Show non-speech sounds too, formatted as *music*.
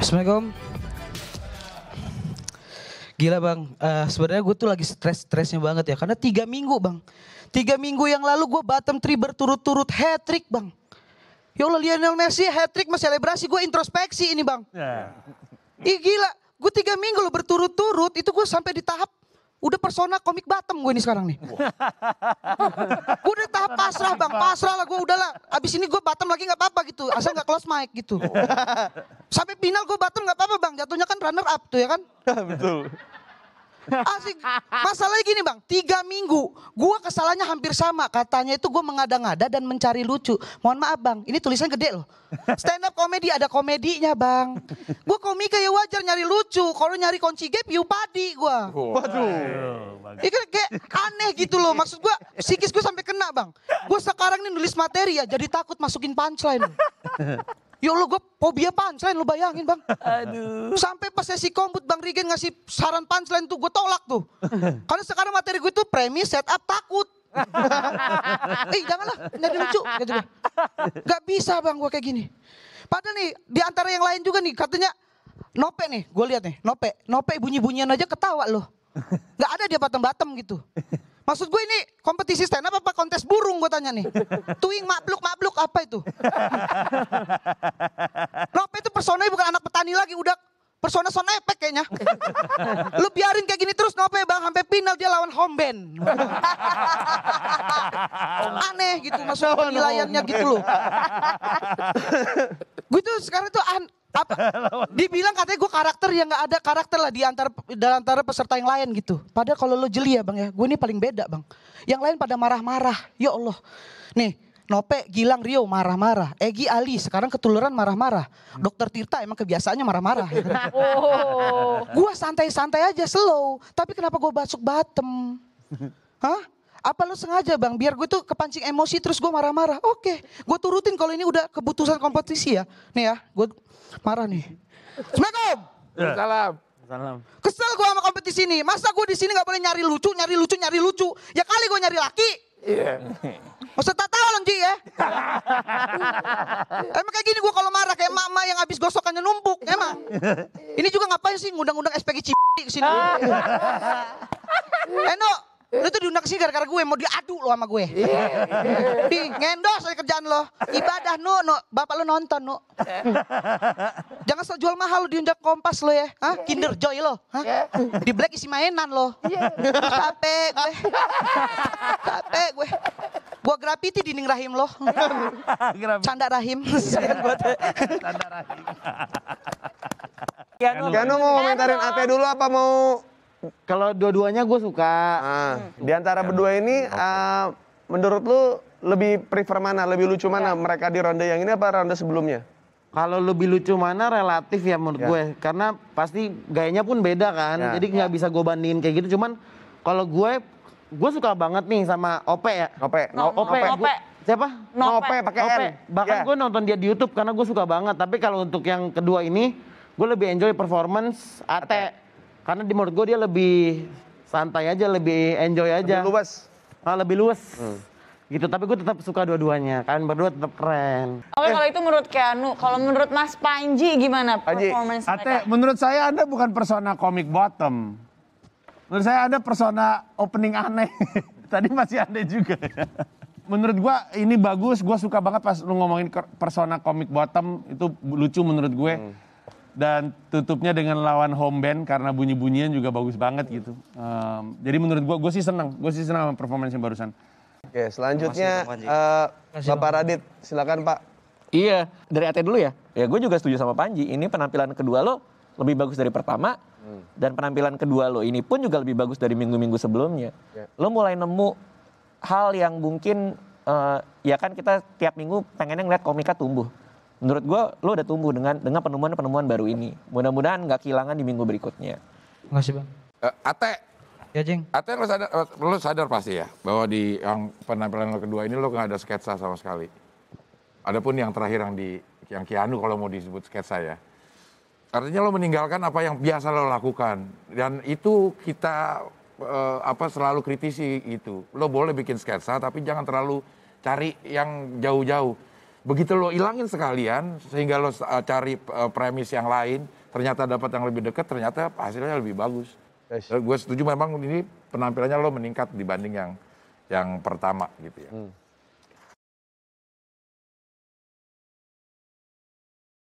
Assalamualaikum. Gila bang, uh, sebenarnya gue tuh lagi stres-stresnya banget ya, karena tiga minggu bang, tiga minggu yang lalu gue bottom Tri berturut-turut hat trick bang. Ya Allah Lionel Messi hat trick mas selebrasi, gue introspeksi ini bang. Yeah. Ih gila, gue tiga minggu lo berturut-turut, itu gue sampai di tahap Udah persona komik Batam gue ini sekarang nih. *laughs* gue udah tahap pasrah bang, pasrah lah gue udah lah, Abis ini gue Batam lagi gak apa-apa gitu, asal gak close mic gitu. Sampai final gue Batam gak apa-apa bang, jatuhnya kan runner up tuh ya kan. *laughs* Betul. Asik. Masalahnya gini bang, tiga minggu. Gue kesalahannya hampir sama. Katanya itu gue mengada-ngada dan mencari lucu. Mohon maaf bang, ini tulisan gede loh. Stand up komedi ada komedinya bang. Gue komika ya wajar nyari lucu. Kalau nyari kunci gap, you ya padi gue. Waduh. Itu iya kan? kayak aneh gitu loh. Maksud gue, psikis gue sampai kena bang. Gue sekarang ini nulis materi ya, jadi takut masukin punchline. Ya Allah gue fobia punchline lu bayangin bang. Aduh. Sampai pas sesi kombut Bang Rigen ngasih saran punchline tuh gue tolak tuh. *laughs* Karena sekarang materi gue tuh premis setup takut. *laughs* eh janganlah, jadi lucu. Gitu. Gak bisa bang gue kayak gini. Padahal nih di antara yang lain juga nih katanya Nope nih, gue lihat nih, Nope. Nope bunyi-bunyian aja ketawa loh. Gak ada dia batem-batem gitu. Maksud gue ini kompetisi stand up apa kontes burung gue tanya nih. *laughs* Tuing makbluk makbluk apa itu? Rope itu personanya bukan anak petani lagi udah persona son epek kayaknya. Lu biarin kayak gini terus Nope ya, bang sampai final dia lawan Homben. *laughs* Aneh gitu maksudnya penilaiannya gitu loh. gue tuh sekarang tuh an apa? *laughs* Dibilang katanya gue karakter yang gak ada karakter lah di antara di antara peserta yang lain gitu. Padahal kalau lo jeli ya bang ya, gue ini paling beda bang. Yang lain pada marah-marah. Ya Allah, nih Nope, Gilang, Rio marah-marah. Egi, Ali sekarang ketuluran marah-marah. Dokter Tirta emang kebiasaannya marah-marah. *laughs* oh. Gua santai-santai aja slow. Tapi kenapa gue basuk batem? *laughs* Hah? Apa lo sengaja bang? Biar gue tuh kepancing emosi terus gue marah-marah. Oke, gue turutin kalau ini udah keputusan kompetisi ya. Nih ya, gue marah nih. Assalamualaikum. Ya. Salam. Salam. Kesel gue sama kompetisi ini. Masa gue di sini nggak boleh nyari lucu, nyari lucu, nyari lucu. Ya kali gue nyari laki. Iya. Yeah. Usah tak tahu ya. *laughs* emang kayak gini gue kalau marah kayak mama yang habis gosokannya numpuk, emang. Ini juga ngapain sih ngundang-undang SPG Cipi sini *laughs* Eno, lo tuh diundang sih gara-gara gue mau diadu lo sama gue. Iya, iya. Di ngendos aja kerjaan lo. Ibadah nu, nu. bapak lo nonton nu. Jangan sok jual mahal lo diundang kompas lo ya. Hah? Iya. Kinder Joy lo. Hah? Di Black isi mainan lo. Capek gue. Capek gue. Gua grafiti dinding rahim lo. Canda rahim. Canda rahim. Kiano mau komentarin Ate dulu apa mau kalau dua-duanya gue suka. Ah. Hmm. Di antara berdua ini okay. uh, menurut lu lebih prefer mana? Lebih lucu mana? Ya. Mereka di ronde yang ini apa ronde sebelumnya? Kalau lebih lucu mana relatif ya menurut ya. gue. Karena pasti gayanya pun beda kan. Ya. Jadi nggak ya. bisa gue bandingin kayak gitu. Cuman kalau gue, gue suka banget nih sama OP ya. OP. No, Ope. OP. Ope. Siapa? no, OP pakai N. Bahkan yeah. gue nonton dia di YouTube karena gue suka banget. Tapi kalau untuk yang kedua ini, gue lebih enjoy performance AT. Ate karena di menurut gue dia lebih santai aja, lebih enjoy aja. Lebih luas. Ah, lebih luas. Hmm. Gitu, tapi gue tetap suka dua-duanya. Kalian berdua tetap keren. Oke, eh. kalau itu menurut Keanu, kalau menurut Mas Panji gimana performance Ate, mereka? menurut saya Anda bukan persona komik bottom. Menurut saya Anda persona opening aneh. *laughs* Tadi masih ada juga. menurut gue ini bagus, Gue suka banget pas lu ngomongin persona komik bottom itu lucu menurut gue. Hmm dan tutupnya dengan lawan home band karena bunyi-bunyian juga bagus banget gitu. Um, jadi menurut gue, gue sih senang, gue sih senang sama performance yang barusan. Oke, selanjutnya Masih, uh, eh, Bapak Radit, silakan Pak. Iya, dari AT dulu ya. Ya gue juga setuju sama Panji, ini penampilan kedua lo lebih bagus dari pertama, hmm. dan penampilan kedua lo ini pun juga lebih bagus dari minggu-minggu sebelumnya. Yeah. Lo mulai nemu hal yang mungkin, uh, ya kan kita tiap minggu pengennya ngeliat komika tumbuh menurut gue lo udah tumbuh dengan dengan penemuan-penemuan baru ini. Mudah-mudahan nggak kehilangan di minggu berikutnya. sih bang. Uh, Ate. Ya Jeng. Ate lo sadar, lo sadar pasti ya bahwa di yang penampilan lo kedua ini lo nggak ada sketsa sama sekali. Adapun yang terakhir yang di yang Kianu kalau mau disebut sketsa ya. Artinya lo meninggalkan apa yang biasa lo lakukan dan itu kita uh, apa selalu kritisi itu. Lo boleh bikin sketsa tapi jangan terlalu cari yang jauh-jauh Begitu lo hilangin sekalian sehingga lo eh, cari eh, premis yang lain, ternyata dapat yang lebih dekat, ternyata hasilnya lebih bagus. Yes. Gue setuju memang ini penampilannya lo meningkat dibanding yang yang pertama gitu ya. Hmm.